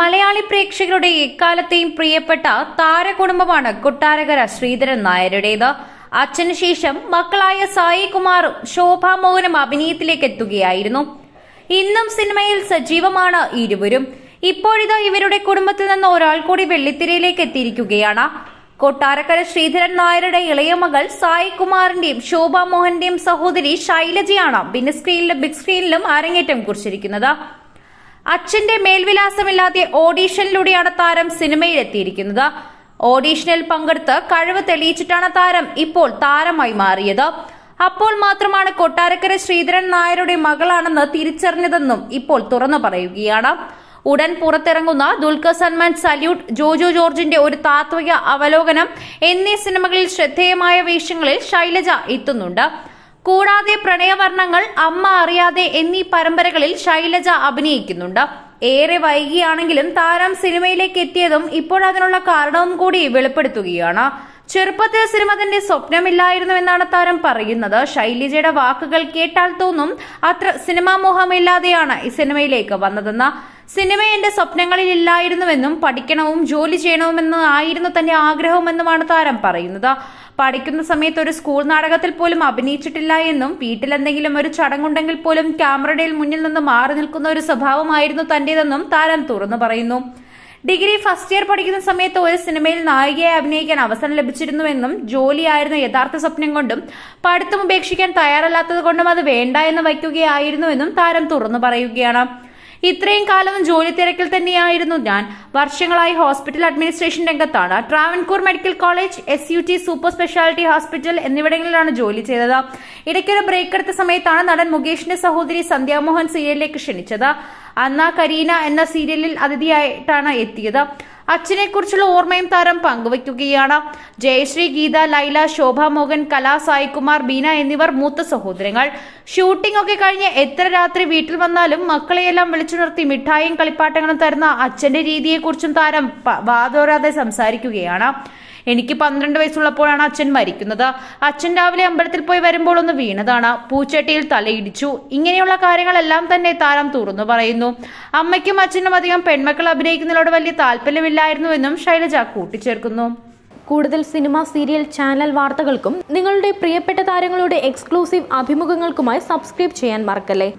മലയാളി പ്രേക്ഷകരുടെ എക്കാലത്തെയും പ്രിയപ്പെട്ട താരകുടുംബമാണ് കൊട്ടാരകര ശ്രീധരൻ നായരുടേത് അച്ഛന് ശേഷം മക്കളായ സായികുമാറും ശോഭാമോഹനും അഭിനയത്തിലേക്ക് എത്തുകയായിരുന്നു ഇന്നും സിനിമയിൽ സജീവമാണ് ഇരുവരും ഇപ്പോഴിതാ ഇവരുടെ കുടുംബത്തിൽ നിന്ന് ഒരാൾ കൂടി വെള്ളിത്തിരയിലേക്ക് എത്തിയിരിക്കുകയാണ് കൊട്ടാരക്കര ശ്രീധരൻ നായരുടെ ഇളയ മകൾ സായികുമാറിന്റെയും ശോഭാ മോഹന്റെയും സഹോദരി ശൈലജയാണ് സ്ക്രീനിലും ബിഗ് സ്ക്രീനിലും അരങ്ങേറ്റം കുറിച്ചിരിക്കുന്നത് അച്ഛന്റെ മേൽവിലാസമില്ലാതെ ഓഡീഷനിലൂടെയാണ് താരം സിനിമയിലെത്തിയിരിക്കുന്നത് ഓഡീഷനിൽ പങ്കെടുത്ത് കഴിവ് തെളിയിച്ചിട്ടാണ് താരം ഇപ്പോൾ താരമായി മാറിയത് അപ്പോൾ മാത്രമാണ് കൊട്ടാരക്കര ശ്രീധരൻ നായരുടെ മകളാണെന്ന് തിരിച്ചറിഞ്ഞതെന്നും ഇപ്പോൾ തുറന്നു പറയുകയാണ് ഉടൻ പുറത്തിറങ്ങുന്ന ദുൽഖർ സൽമാൻ സല്യൂട്ട് ജോജോ ജോർജിന്റെ ഒരു താത്വിക അവലോകനം എന്നീ സിനിമകളിൽ ശ്രദ്ധേയമായ വേഷങ്ങളിൽ ശൈലജ എത്തുന്നുണ്ട് കൂടാതെ പ്രണയവർണ്ണങ്ങൾ അമ്മ അറിയാതെ എന്നീ പരമ്പരകളിൽ ശൈലജ അഭിനയിക്കുന്നുണ്ട് ഏറെ വൈകിയാണെങ്കിലും താരം സിനിമയിലേക്ക് എത്തിയതും ഇപ്പോൾ അതിനുള്ള കാരണവും കൂടി വെളിപ്പെടുത്തുകയാണ് ചെറുപ്പത്തിൽ സിനിമ തന്റെ സ്വപ്നമില്ലായിരുന്നു എന്നാണ് താരം പറയുന്നത് ശൈലജയുടെ വാക്കുകൾ കേട്ടാൽ തോന്നും അത്ര സിനിമാമോഹമില്ലാതെയാണ് ഈ സിനിമയിലേക്ക് വന്നതെന്ന് സിനിമ എന്റെ സ്വപ്നങ്ങളിൽ ഇല്ലായിരുന്നുവെന്നും പഠിക്കണവും ജോലി ചെയ്യണവുമെന്ന് ആയിരുന്നു തന്റെ ആഗ്രഹമെന്നുമാണ് താരം പറയുന്നത് പഠിക്കുന്ന സമയത്ത് ഒരു സ്കൂൾ നാടകത്തിൽ പോലും അഭിനയിച്ചിട്ടില്ല എന്നും വീട്ടിലെന്തെങ്കിലും ഒരു ചടങ്ങുണ്ടെങ്കിൽ പോലും ക്യാമറയുടെ മുന്നിൽ നിന്ന് മാറി നിൽക്കുന്ന ഒരു സ്വഭാവമായിരുന്നു തന്റേതെന്നും താരം തുറന്നു പറയുന്നു ഡിഗ്രി ഫസ്റ്റ് ഇയർ പഠിക്കുന്ന സമയത്ത് ഒരു സിനിമയിൽ നായികയെ അഭിനയിക്കാൻ അവസരം ലഭിച്ചിരുന്നുവെന്നും ജോലിയായിരുന്ന യഥാർത്ഥ സ്വപ്നം കൊണ്ടും പഠിത്തം ഉപേക്ഷിക്കാൻ തയ്യാറല്ലാത്തത് കൊണ്ടും അത് വേണ്ട എന്ന് വയ്ക്കുകയായിരുന്നുവെന്നും താരം തുറന്നു പറയുകയാണ് ഇത്രയും കാലവും ജോലി തിരക്കിൽ തന്നെയായിരുന്നു ഞാൻ വർഷങ്ങളായി ഹോസ്പിറ്റൽ അഡ്മിനിസ്ട്രേഷൻ രംഗത്താണ് Travancore medical college S U T super speciality hospital എന്നിവിടങ്ങളിലാണ് ജോലി ചെയ്തത് ഇടയ്ക്കൊരു ബ്രേക്ക് എടുത്ത സമയത്താണ് നടൻ മുകേഷിന്റെ സഹോദരി സന്ധ്യാമോഹൻ സീരിയലിലേക്ക് ക്ഷണിച്ചത് അന്ന കരീന എന്ന സീരിയലിൽ അതിഥിയായിട്ടാണ് എത്തിയത് അച്ഛനെക്കുറിച്ചുള്ള ഓർമ്മയും താരം പങ്കുവയ്ക്കുകയാണ് ജയശ്രീ ഗീത ലൈല ശോഭ മോഹൻ കലാ സായികുമാർ ബീന എന്നിവർ മൂത്ത സഹോദരങ്ങൾ ഷൂട്ടിംഗ് ഒക്കെ കഴിഞ്ഞ് എത്ര രാത്രി വീട്ടിൽ വന്നാലും മക്കളെയെല്ലാം വിളിച്ചുണർത്തി മിഠായും കളിപ്പാട്ടങ്ങളും തരുന്ന അച്ഛന്റെ രീതിയെക്കുറിച്ചും താരം വാതോരാതെ സംസാരിക്കുകയാണ് എനിക്ക് പന്ത്രണ്ട് വയസ്സുള്ളപ്പോഴാണ് അച്ഛൻ മരിക്കുന്നത് അച്ഛൻ രാവിലെ അമ്പലത്തിൽ പോയി വരുമ്പോൾ ഒന്ന് വീണതാണ് പൂച്ചട്ടിയിൽ തലയിടിച്ചു ഇങ്ങനെയുള്ള കാര്യങ്ങളെല്ലാം തന്നെ താരം തുറന്നു പറയുന്നു അമ്മയ്ക്കും അച്ഛനും അധികം പെൺമക്കൾ അഭിനയിക്കുന്നതിനോട് വലിയ താല്പര്യമില്ലായിരുന്നു എന്നും ശൈലജ കൂട്ടിച്ചേർക്കുന്നു കൂടുതൽ സിനിമ സീരിയൽ ചാനൽ വാർത്തകൾക്കും നിങ്ങളുടെ പ്രിയപ്പെട്ട താരങ്ങളുടെ എക്സ്ക്ലൂസീവ് അഭിമുഖങ്ങൾക്കുമായി സബ്സ്ക്രൈബ് ചെയ്യാൻ മറക്കല്ലേ